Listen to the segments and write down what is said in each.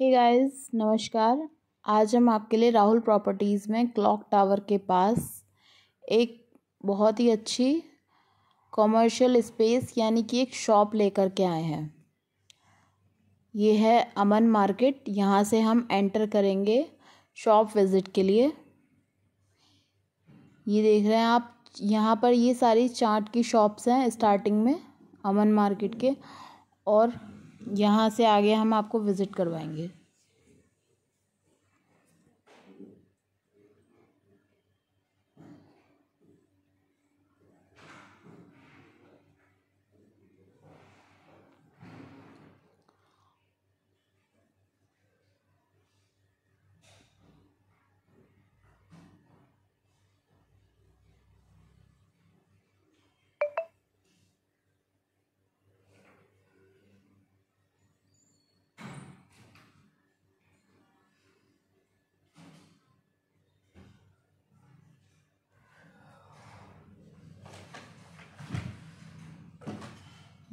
hey guys नमस्कार आज हम आपके लिए राहुल प्रॉपर्टीज़ में क्लॉक टावर के पास एक बहुत ही अच्छी कॉमर्शियल स्पेस यानी कि एक शॉप लेकर के आए हैं ये है अमन मार्केट यहाँ से हम एंटर करेंगे शॉप विज़िट के लिए ये देख रहे हैं आप यहाँ पर ये सारी चाट की शॉप्स हैं स्टार्टिंग में अमन मार्केट के और यहाँ से आगे हम आपको विज़िट करवाएंगे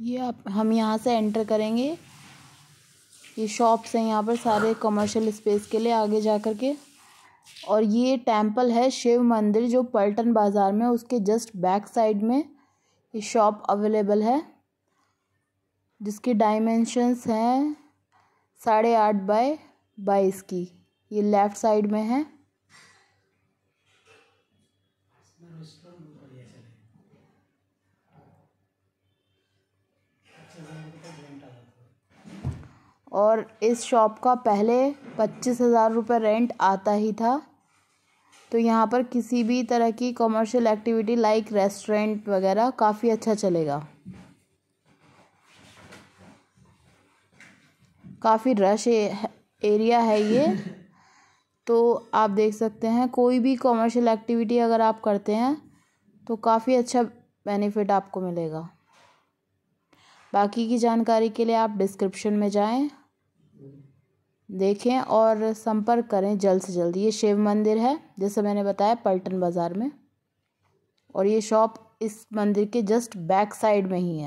ये आप हम यहाँ से एंटर करेंगे ये शॉप्स हैं यहाँ पर सारे कमर्शियल स्पेस के लिए आगे जा कर के और ये टेम्पल है शिव मंदिर जो पल्टन बाज़ार में उसके जस्ट बैक साइड में ये शॉप अवेलेबल है जिसकी डायमेंशंस हैं साढ़े आठ बाय बाईस की ये लेफ़्ट साइड में है और इस शॉप का पहले पच्चीस हज़ार रुपये रेंट आता ही था तो यहाँ पर किसी भी तरह की कॉमर्शियल एक्टिविटी लाइक रेस्टोरेंट वगैरह काफ़ी अच्छा चलेगा काफ़ी रश एरिया है ये तो आप देख सकते हैं कोई भी कॉमर्शियल एक्टिविटी अगर आप करते हैं तो काफ़ी अच्छा बेनिफिट आपको मिलेगा बाकी की जानकारी के लिए आप डिस्क्रिप्शन में जाएं देखें और संपर्क करें जल्द से जल्द ये शिव मंदिर है जैसे मैंने बताया पलटन बाज़ार में और ये शॉप इस मंदिर के जस्ट बैक साइड में ही है